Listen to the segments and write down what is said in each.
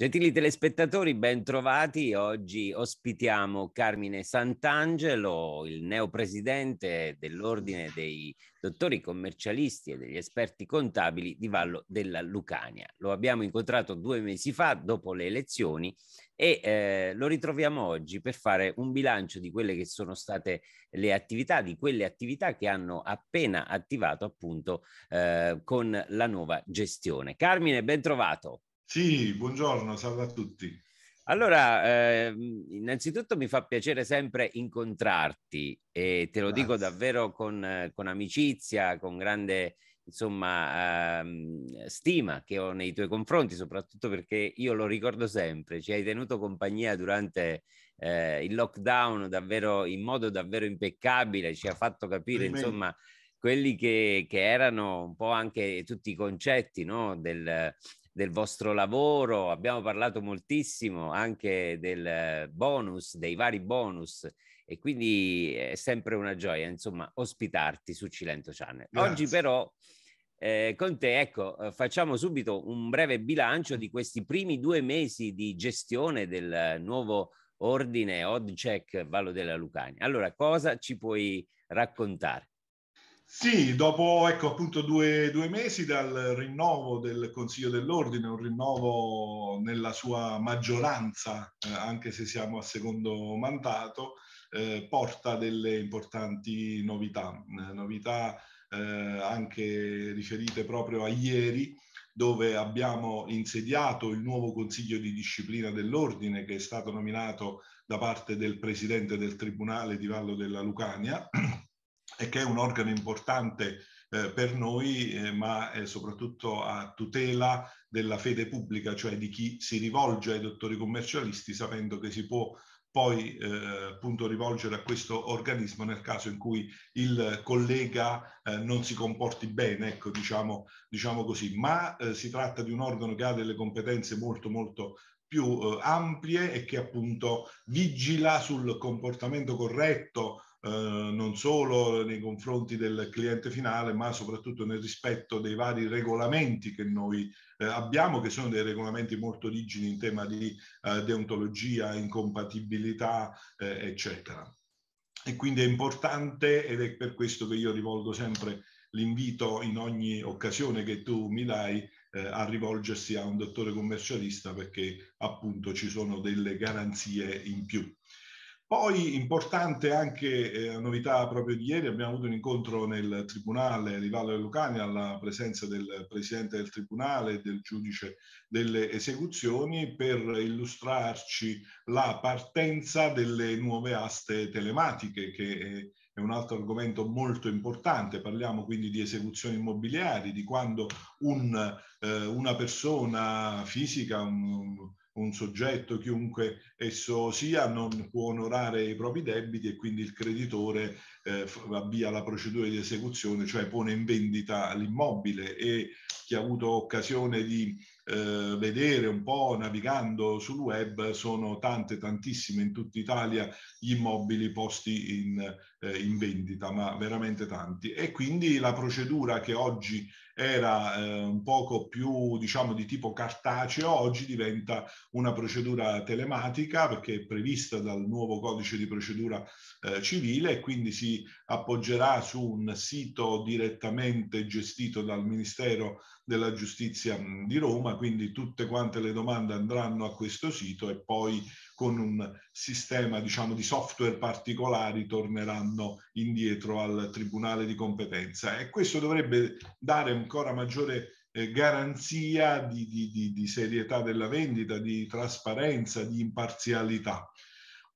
Gentili telespettatori, bentrovati. Oggi ospitiamo Carmine Sant'Angelo, il neopresidente dell'Ordine dei dottori commercialisti e degli esperti contabili di Vallo della Lucania. Lo abbiamo incontrato due mesi fa dopo le elezioni e eh, lo ritroviamo oggi per fare un bilancio di quelle che sono state le attività, di quelle attività che hanno appena attivato appunto eh, con la nuova gestione. Carmine, bentrovato. Sì, buongiorno, salve a tutti. Allora, eh, innanzitutto mi fa piacere sempre incontrarti e te lo Grazie. dico davvero con, con, amicizia, con grande insomma, ehm, stima che ho nei tuoi confronti, soprattutto perché io lo ricordo sempre, ci hai tenuto compagnia durante eh, il lockdown davvero in modo davvero impeccabile, ci ha fatto capire Amen. insomma quelli che, che, erano un po' anche tutti i concetti no? del, del vostro lavoro, abbiamo parlato moltissimo anche del bonus, dei vari bonus e quindi è sempre una gioia, insomma, ospitarti su Cilento Channel. Grazie. Oggi però eh, con te, ecco, eh, facciamo subito un breve bilancio di questi primi due mesi di gestione del nuovo ordine Oddcheck Vallo della Lucania. Allora, cosa ci puoi raccontare? Sì, dopo ecco, appunto due, due, mesi dal rinnovo del Consiglio dell'Ordine, un rinnovo nella sua maggioranza, eh, anche se siamo a secondo mandato, eh, porta delle importanti novità, eh, novità eh, anche riferite proprio a ieri, dove abbiamo insediato il nuovo Consiglio di disciplina dell'Ordine che è stato nominato da parte del Presidente del Tribunale di Vallo della Lucania, e che è un organo importante eh, per noi, eh, ma è soprattutto a tutela della fede pubblica, cioè di chi si rivolge ai dottori commercialisti sapendo che si può poi eh, appunto rivolgere a questo organismo nel caso in cui il collega eh, non si comporti bene, ecco diciamo, diciamo così, ma eh, si tratta di un organo che ha delle competenze molto molto più ampie e che appunto vigila sul comportamento corretto eh, non solo nei confronti del cliente finale, ma soprattutto nel rispetto dei vari regolamenti che noi eh, abbiamo, che sono dei regolamenti molto rigidi in tema di eh, deontologia, incompatibilità, eh, eccetera. E quindi è importante ed è per questo che io rivolgo sempre l'invito in ogni occasione che tu mi dai eh, a rivolgersi a un dottore commercialista perché appunto ci sono delle garanzie in più. Poi importante anche eh, novità proprio di ieri, abbiamo avuto un incontro nel Tribunale di Valle Lucania alla presenza del Presidente del Tribunale e del Giudice delle Esecuzioni per illustrarci la partenza delle nuove aste telematiche che eh, è un altro argomento molto importante. Parliamo quindi di esecuzioni immobiliari, di quando un, eh, una persona fisica, un, un soggetto, chiunque esso sia, non può onorare i propri debiti e quindi il creditore eh, avvia la procedura di esecuzione, cioè pone in vendita l'immobile e chi ha avuto occasione di eh, vedere un po' navigando sul web sono tante, tantissime in tutta Italia gli immobili posti in, eh, in vendita, ma veramente tanti. E quindi la procedura che oggi era eh, un poco più diciamo di tipo cartaceo, oggi diventa una procedura telematica perché è prevista dal nuovo codice di procedura eh, civile e quindi si appoggerà su un sito direttamente gestito dal Ministero della giustizia mm, di Roma, quindi tutte quante le domande andranno a questo sito e poi con un sistema diciamo, di software particolari torneranno indietro al tribunale di competenza e questo dovrebbe dare ancora maggiore eh, garanzia di, di, di, di serietà della vendita, di trasparenza, di imparzialità.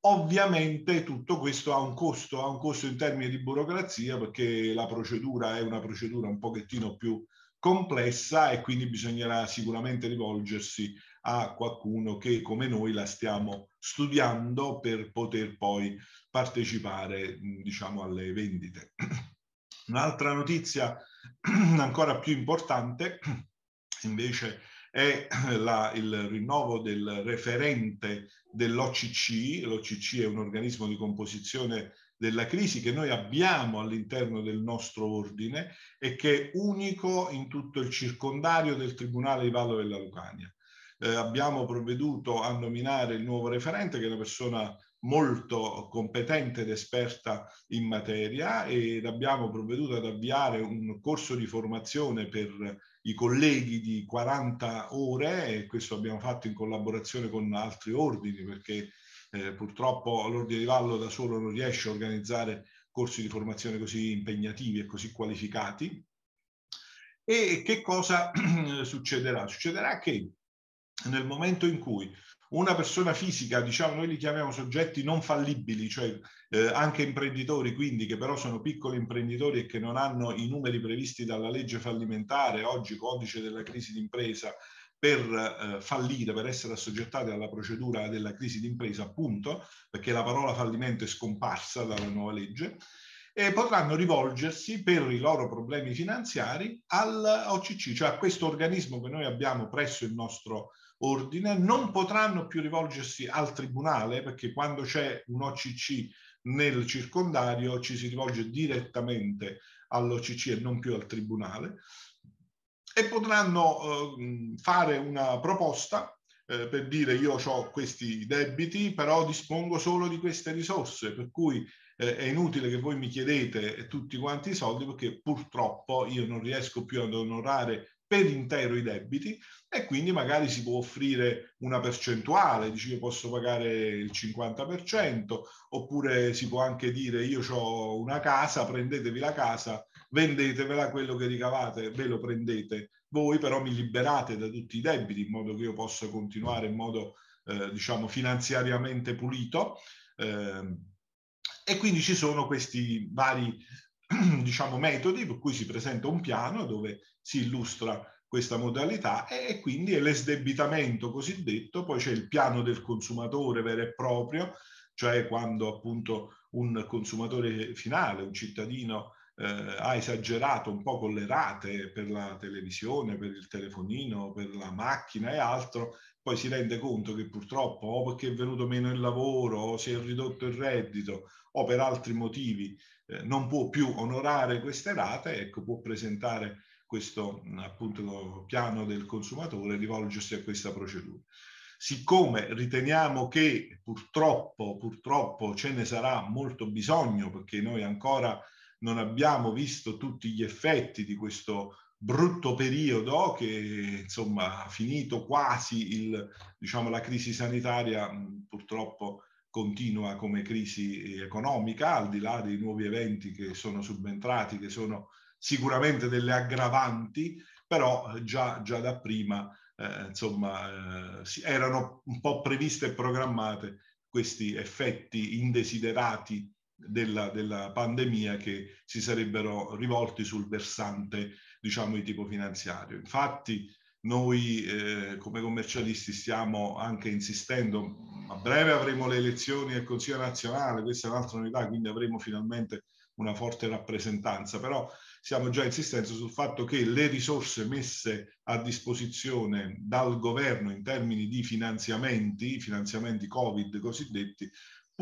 Ovviamente tutto questo ha un costo, ha un costo in termini di burocrazia perché la procedura è una procedura un pochettino più complessa e quindi bisognerà sicuramente rivolgersi a qualcuno che come noi la stiamo studiando per poter poi partecipare diciamo alle vendite. Un'altra notizia ancora più importante invece è la, il rinnovo del referente dell'OCC, l'OCC è un organismo di composizione della crisi che noi abbiamo all'interno del nostro ordine e che è unico in tutto il circondario del Tribunale di Vallo della Lucania. Eh, abbiamo provveduto a nominare il nuovo referente, che è una persona molto competente ed esperta in materia ed abbiamo provveduto ad avviare un corso di formazione per i colleghi di 40 ore e questo abbiamo fatto in collaborazione con altri ordini perché eh, purtroppo l'Ordine di Vallo da solo non riesce a organizzare corsi di formazione così impegnativi e così qualificati. E che cosa succederà? Succederà che nel momento in cui una persona fisica, diciamo noi li chiamiamo soggetti non fallibili, cioè eh, anche imprenditori, quindi che però sono piccoli imprenditori e che non hanno i numeri previsti dalla legge fallimentare, oggi codice della crisi d'impresa, per eh, fallire, per essere assoggettati alla procedura della crisi d'impresa, appunto, perché la parola fallimento è scomparsa dalla nuova legge, e potranno rivolgersi per i loro problemi finanziari all'OCC, cioè a questo organismo che noi abbiamo presso il nostro ordine, non potranno più rivolgersi al tribunale perché quando c'è un OCC nel circondario ci si rivolge direttamente all'OCC e non più al tribunale, e potranno eh, mm, fare una proposta eh, per dire io ho questi debiti, però dispongo solo di queste risorse, per cui eh, è inutile che voi mi chiedete tutti quanti i soldi perché purtroppo io non riesco più ad onorare per intero i debiti e quindi magari si può offrire una percentuale, dici io posso pagare il 50%, oppure si può anche dire io ho una casa, prendetevi la casa vendetevela quello che ricavate, ve lo prendete voi, però mi liberate da tutti i debiti in modo che io possa continuare in modo, eh, diciamo, finanziariamente pulito. Eh, e quindi ci sono questi vari, diciamo, metodi per cui si presenta un piano dove si illustra questa modalità e quindi è l'esdebitamento cosiddetto, poi c'è il piano del consumatore vero e proprio, cioè quando appunto un consumatore finale, un cittadino eh, ha esagerato un po' con le rate per la televisione, per il telefonino, per la macchina e altro, poi si rende conto che purtroppo o perché è venuto meno il lavoro o si è ridotto il reddito o per altri motivi eh, non può più onorare queste rate, ecco, può presentare questo appunto piano del consumatore e rivolgersi a questa procedura. Siccome riteniamo che purtroppo, purtroppo ce ne sarà molto bisogno perché noi ancora non abbiamo visto tutti gli effetti di questo brutto periodo che insomma ha finito quasi il, diciamo, la crisi sanitaria purtroppo continua come crisi economica al di là dei nuovi eventi che sono subentrati che sono sicuramente delle aggravanti però eh, già, già da prima eh, insomma eh, erano un po' previste e programmate questi effetti indesiderati della, della, pandemia che si sarebbero rivolti sul versante diciamo, di tipo finanziario. Infatti noi eh, come commercialisti stiamo anche insistendo, a breve avremo le elezioni del Consiglio nazionale, questa è un'altra novità, quindi avremo finalmente una forte rappresentanza, però stiamo già insistendo sul fatto che le risorse messe a disposizione dal governo in termini di finanziamenti, finanziamenti Covid cosiddetti,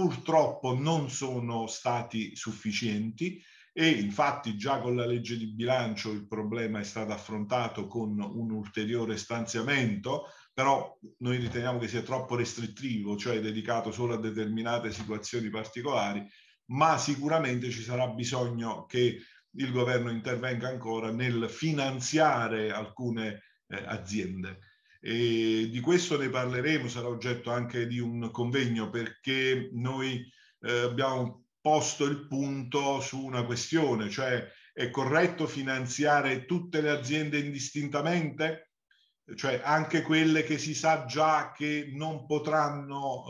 purtroppo non sono stati sufficienti e infatti già con la legge di bilancio il problema è stato affrontato con un ulteriore stanziamento, però noi riteniamo che sia troppo restrittivo, cioè dedicato solo a determinate situazioni particolari, ma sicuramente ci sarà bisogno che il governo intervenga ancora nel finanziare alcune eh, aziende. E di questo ne parleremo, sarà oggetto anche di un convegno perché noi eh, abbiamo posto il punto su una questione, cioè è corretto finanziare tutte le aziende indistintamente? Cioè anche quelle che si sa già che non potranno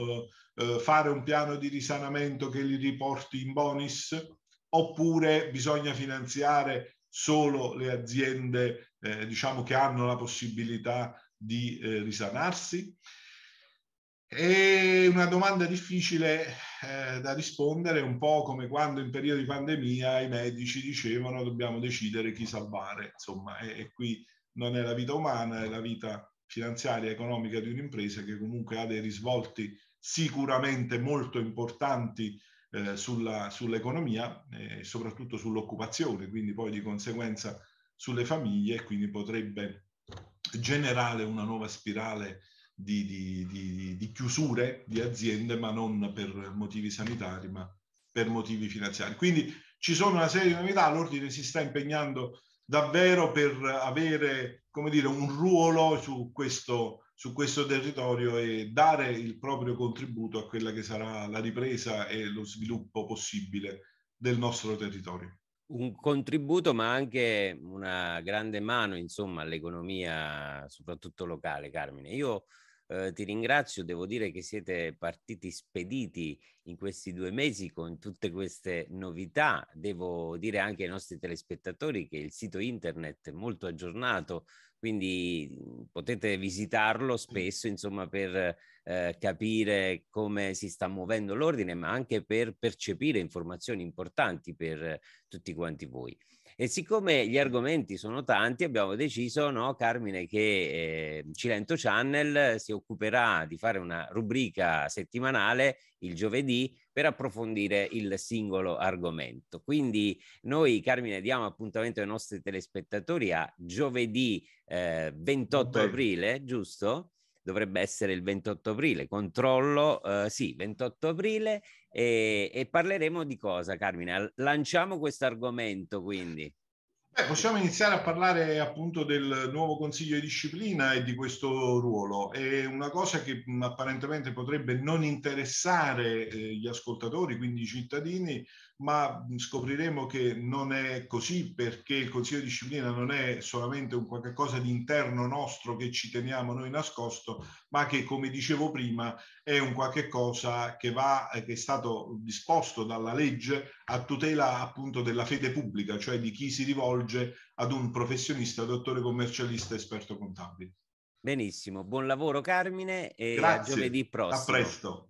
eh, eh fare un piano di risanamento che li riporti in bonus? Oppure bisogna finanziare solo le aziende eh, diciamo che hanno la possibilità di eh, risanarsi? È una domanda difficile eh, da rispondere, un po' come quando in periodo di pandemia i medici dicevano dobbiamo decidere chi salvare, insomma, e, qui non è la vita umana, è la vita finanziaria e economica di un'impresa che comunque ha dei risvolti sicuramente molto importanti eh, sulla, sull'economia eh, e soprattutto sull'occupazione, quindi poi di conseguenza sulle famiglie e quindi potrebbe generare una nuova spirale di, di, di, di, chiusure di aziende, ma non per motivi sanitari, ma per motivi finanziari. Quindi ci sono una serie di novità, l'ordine si sta impegnando davvero per avere come dire, un ruolo su questo, su questo territorio e dare il proprio contributo a quella che sarà la ripresa e lo sviluppo possibile del nostro territorio un contributo ma anche una grande mano insomma all'economia soprattutto locale Carmine. Io eh, ti ringrazio, devo dire che siete partiti spediti in questi due mesi con tutte queste novità. Devo dire anche ai nostri telespettatori che il sito internet è molto aggiornato quindi mhmm, potete visitarlo spesso insomma per eh, capire come si sta muovendo l'ordine ma anche per percepire informazioni importanti per tutti quanti voi. E siccome gli argomenti sono tanti, abbiamo deciso, no, Carmine, che eh, Cilento Channel si occuperà di fare una rubrica settimanale il giovedì per approfondire il singolo argomento. Quindi noi, Carmine, diamo appuntamento ai nostri telespettatori a giovedì eh, 28 okay. aprile, giusto? dovrebbe essere il 28 aprile, controllo, eh, sì, 28 aprile e, e parleremo di cosa, Carmine? Lanciamo questo argomento quindi. Beh, possiamo iniziare a parlare appunto del nuovo consiglio di disciplina e di questo ruolo. È una cosa che apparentemente potrebbe non interessare eh, gli ascoltatori, quindi i cittadini, ma scopriremo che non è così perché il Consiglio di Disciplina non è solamente un qualcosa di interno nostro che ci teniamo noi nascosto, ma che, come dicevo prima, è un qualche cosa che, eh, che è stato disposto dalla legge a tutela appunto della fede pubblica, cioè di chi si rivolge ad un professionista, dottore commercialista, esperto contabile. Benissimo, buon lavoro Carmine e Grazie, a giovedì prossimo. A presto.